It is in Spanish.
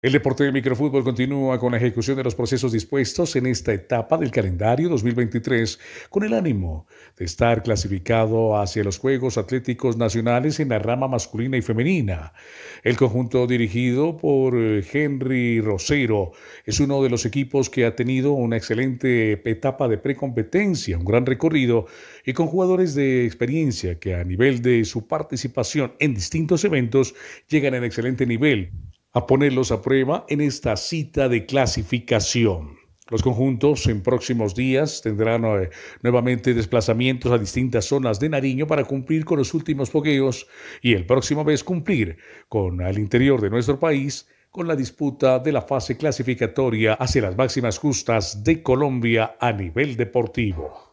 El deporte de microfútbol continúa con la ejecución de los procesos dispuestos en esta etapa del calendario 2023 con el ánimo de estar clasificado hacia los Juegos Atléticos Nacionales en la rama masculina y femenina. El conjunto dirigido por eh, Henry Rosero es uno de los equipos que ha tenido una excelente etapa de precompetencia, un gran recorrido y con jugadores de experiencia que a nivel de su participación en distintos eventos llegan en excelente nivel a ponerlos a prueba en esta cita de clasificación. Los conjuntos en próximos días tendrán eh, nuevamente desplazamientos a distintas zonas de Nariño para cumplir con los últimos fogueos y el próximo mes cumplir con el interior de nuestro país con la disputa de la fase clasificatoria hacia las máximas justas de Colombia a nivel deportivo.